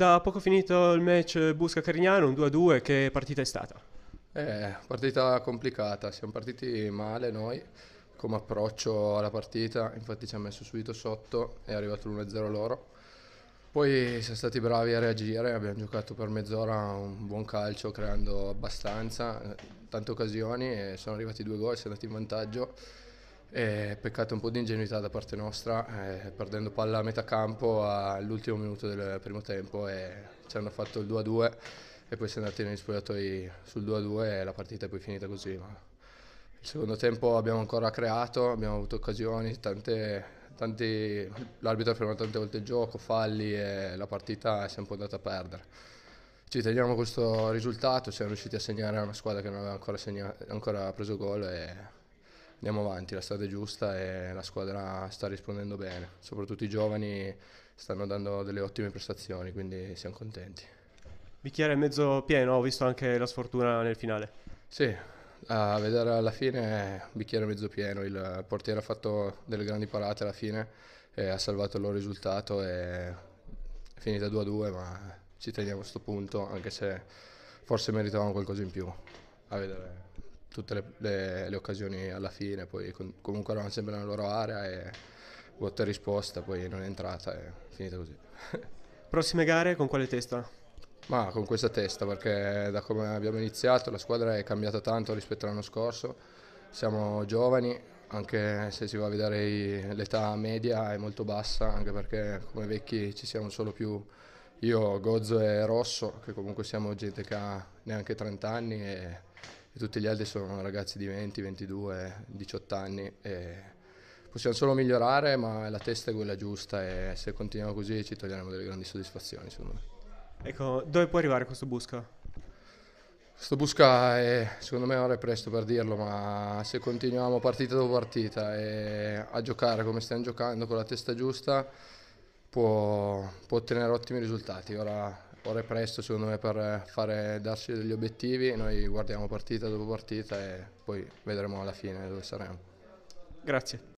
Da poco finito il match Busca-Carignano, un 2-2, che partita è stata? Eh, partita complicata, siamo partiti male noi come approccio alla partita, infatti ci ha messo subito sotto, è arrivato l'1-0 loro. Poi siamo stati bravi a reagire, abbiamo giocato per mezz'ora un buon calcio creando abbastanza, eh, tante occasioni e sono arrivati due gol, siamo andati in vantaggio eh, peccato un po' di ingenuità da parte nostra, eh, perdendo palla a metà campo all'ultimo minuto del primo tempo e ci hanno fatto il 2-2 e poi siamo andati negli spogliatoi sul 2-2 e la partita è poi finita così. Ma il secondo tempo abbiamo ancora creato, abbiamo avuto occasioni, tante, tanti, l'arbitro ha fermato tante volte il gioco, falli e la partita si è un po' andata a perdere. Ci teniamo questo risultato, siamo riusciti a segnare a una squadra che non aveva ancora, segna, ancora preso gol e andiamo avanti, la strada è giusta e la squadra sta rispondendo bene, soprattutto i giovani stanno dando delle ottime prestazioni, quindi siamo contenti. Bicchiere mezzo pieno, ho visto anche la sfortuna nel finale. Sì, a vedere alla fine bicchiere mezzo pieno, il portiere ha fatto delle grandi parate alla fine, ha salvato il loro risultato e è finita 2-2, ma ci teniamo a questo punto, anche se forse meritavamo qualcosa in più. A vedere tutte le, le, le occasioni alla fine, poi con, comunque erano sempre nella loro area e botta risposta, poi non è entrata e finita così. Prossime gare con quale testa? Ma con questa testa perché da come abbiamo iniziato la squadra è cambiata tanto rispetto all'anno scorso, siamo giovani, anche se si va a vedere l'età media è molto bassa, anche perché come vecchi ci siamo solo più io, Gozzo e Rosso, che comunque siamo gente che ha neanche 30 anni e e tutti gli altri sono ragazzi di 20, 22, 18 anni E possiamo solo migliorare ma la testa è quella giusta e se continuiamo così ci toglieremo delle grandi soddisfazioni secondo me. Ecco, dove può arrivare questo Busca? Questo Busca è, secondo me ora è presto per dirlo ma se continuiamo partita dopo partita a giocare come stiamo giocando con la testa giusta può, può ottenere ottimi risultati. Ora ora è presto secondo me per eh, fare, darci degli obiettivi, noi guardiamo partita dopo partita e poi vedremo alla fine dove saremo. Grazie.